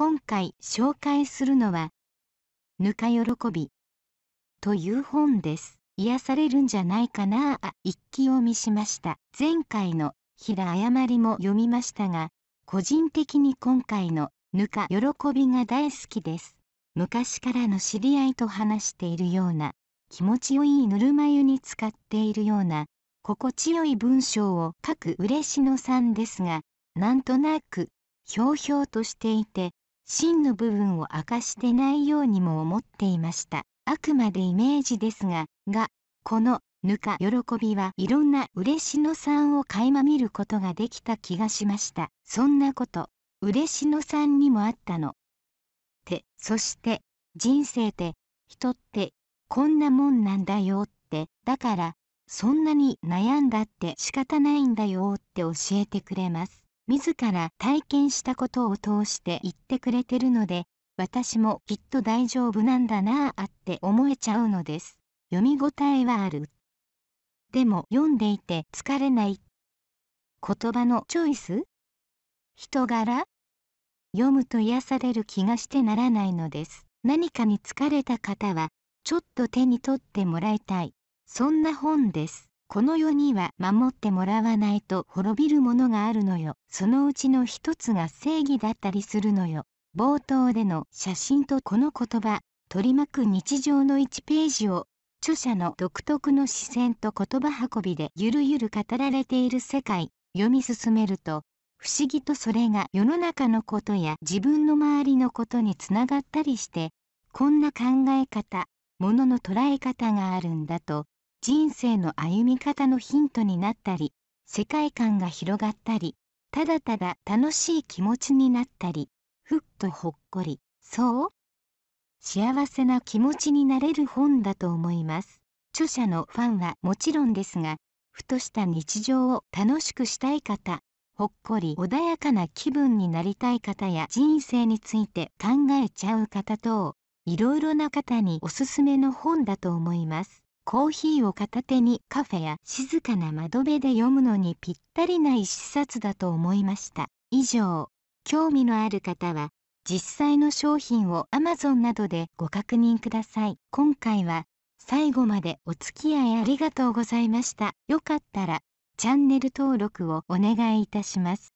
今回紹介するのは、ぬか喜びという本です。癒されるんじゃないかなあ一気読みしました。前回の平誤りも読みましたが、個人的に今回のぬか喜びが大好きです。昔からの知り合いと話しているような、気持ちよいぬるま湯に使っているような、心地よい文章を書く嬉野さんですが、なんとなくひょうひょうとしていて真の部分を明かしてないようにも思っていましたあくまでイメージですががこのぬか喜びはいろんな嬉野さんを垣間見ることができた気がしましたそんなこと嬉野さんにもあったのてそして人生って人ってこんなもんなんだよってだからそんなに悩んだって仕方ないんだよって教えてくれます自ら体験したことを通して言ってくれてるので私もきっと大丈夫なんだなあって思えちゃうのです読み応えはあるでも読んでいて疲れない言葉のチョイス人柄読むと癒される気がしてならないのです何かに疲れた方はちょっと手に取ってもらいたいそんな本ですこの世には守ってもらわないと滅びるものがあるのよ。そのうちの一つが正義だったりするのよ。冒頭での写真とこの言葉、取り巻く日常の1ページを、著者の独特の視線と言葉運びでゆるゆる語られている世界、読み進めると、不思議とそれが世の中のことや自分の周りのことにつながったりして、こんな考え方、ものの捉え方があるんだと人生の歩み方のヒントになったり世界観が広がったりただただ楽しい気持ちになったりふっとほっこりそう幸せな気持ちになれる本だと思います著者のファンはもちろんですがふとした日常を楽しくしたい方ほっこり穏やかな気分になりたい方や人生について考えちゃう方等いろいろな方におすすめの本だと思いますコーヒーを片手にカフェや静かな窓辺で読むのにぴったりな一冊だと思いました。以上、興味のある方は実際の商品を Amazon などでご確認ください。今回は最後までお付き合いありがとうございました。よかったらチャンネル登録をお願いいたします。